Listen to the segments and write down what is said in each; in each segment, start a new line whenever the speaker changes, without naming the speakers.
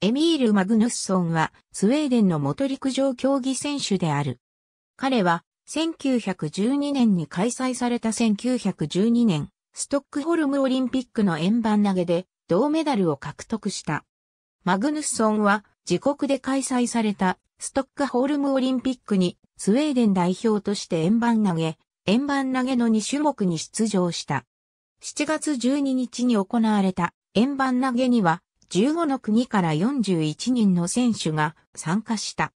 エミール・マグヌッソンはスウェーデンの元陸上競技選手である。彼は1912年に開催された1912年ストックホルムオリンピックの円盤投げで銅メダルを獲得した。マグヌッソンは自国で開催されたストックホルムオリンピックにスウェーデン代表として円盤投げ、円盤投げの2種目に出場した。7月12日に行われた円盤投げには15の国から41人の選手が参加した。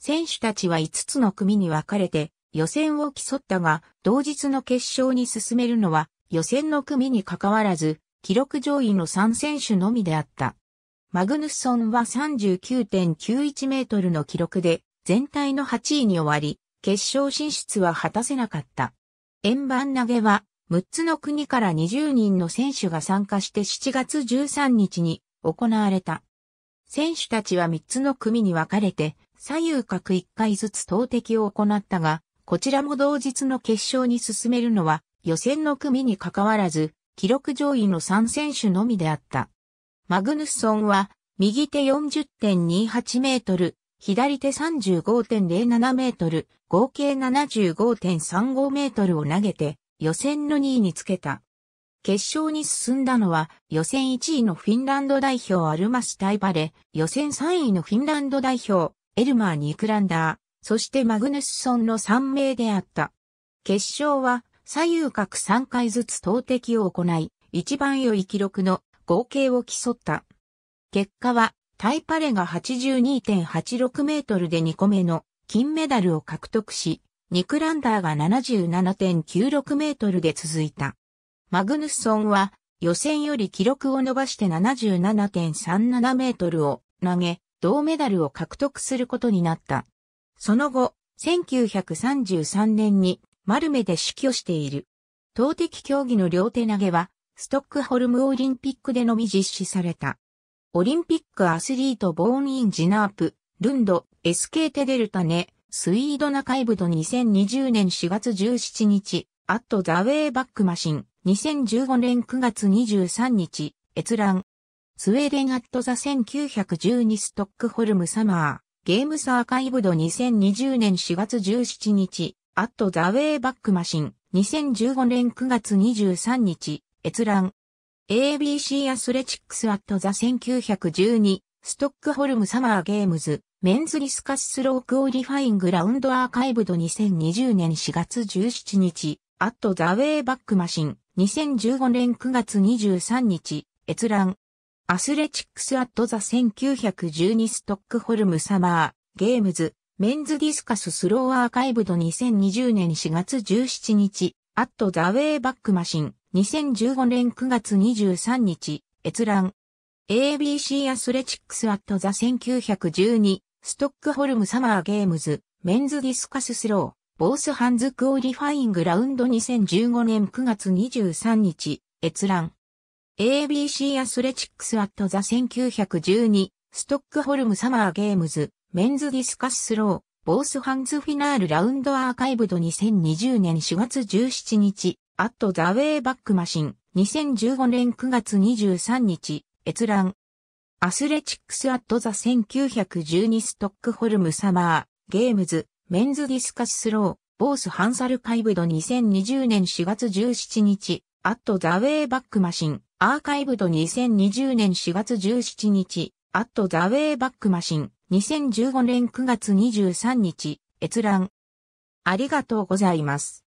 選手たちは5つの組に分かれて予選を競ったが、同日の決勝に進めるのは予選の組に関わらず、記録上位の3選手のみであった。マグヌスソンは39.91メートルの記録で全体の8位に終わり、決勝進出は果たせなかった。円盤投げは6つの国から20人の選手が参加して7月13日に行われた。選手たちは3つの組に分かれて、左右各1回ずつ投擲を行ったが、こちらも同日の決勝に進めるのは、予選の組に関わらず、記録上位の3選手のみであった。マグヌスソンは、右手40.28メートル、左手35.07メートル、合計75.35メートルを投げて、予選の2位につけた。決勝に進んだのは予選1位のフィンランド代表アルマス・タイバレ、予選3位のフィンランド代表エルマー・ニクランダー、そしてマグヌスソンの3名であった。決勝は左右角3回ずつ投擲を行い、一番良い記録の合計を競った。結果はタイパレが82.86メートルで2個目の金メダルを獲得し、ニクランダーが77.96メートルで続いた。マグヌスソンは予選より記録を伸ばして77.37メートルを投げ、銅メダルを獲得することになった。その後、1933年に丸目で死去している。投擲競技の両手投げは、ストックホルムオリンピックでのみ実施された。オリンピックアスリートボーンインジナープ、ルンド、SK テデルタネ、スイードナカイブド2020年4月17日、アットザウェイバックマシン。2015年9月23日、閲覧。スウェーデンアットザ1912ストックホルムサマー、ゲームスアーカイブド2020年4月17日、アットザウェイバックマシン、2015年9月23日、閲覧。ABC アスレチックスアットザ1912、ストックホルムサマーゲームズ、メンズリスカッスロークオリファイングラウンドアーカイブド2020年4月17日、アットザウェイバックマシン、2015年9月23日、閲覧。アスレチックスアットザ1912ストックホルムサマー、ゲームズ、メンズディスカススローアーカイブド2020年4月17日、アットザウェイバックマシン、2015年9月23日、閲覧。ABC アスレチックスアットザ1912、ストックホルムサマーゲームズ、メンズディスカススロー。ボースハンズクオリファイングラウンド2015年9月23日、閲覧。ABC アスレチックスアットザ1912、ストックホルムサマーゲームズ、メンズディスカススロー、ボースハンズフィナールラウンドアーカイブド2020年4月17日、アットザウェイバックマシン、2015年9月23日、閲覧。アスレチックスアットザ1912ストックホルムサマー、ゲームズ、メンズディスカススロー、ボースハンサルカイブド2020年4月17日、アットザウェイバックマシン、アーカイブド2020年4月17日、アットザウェイバックマシン、2015年9月23日、閲覧。ありがとうございます。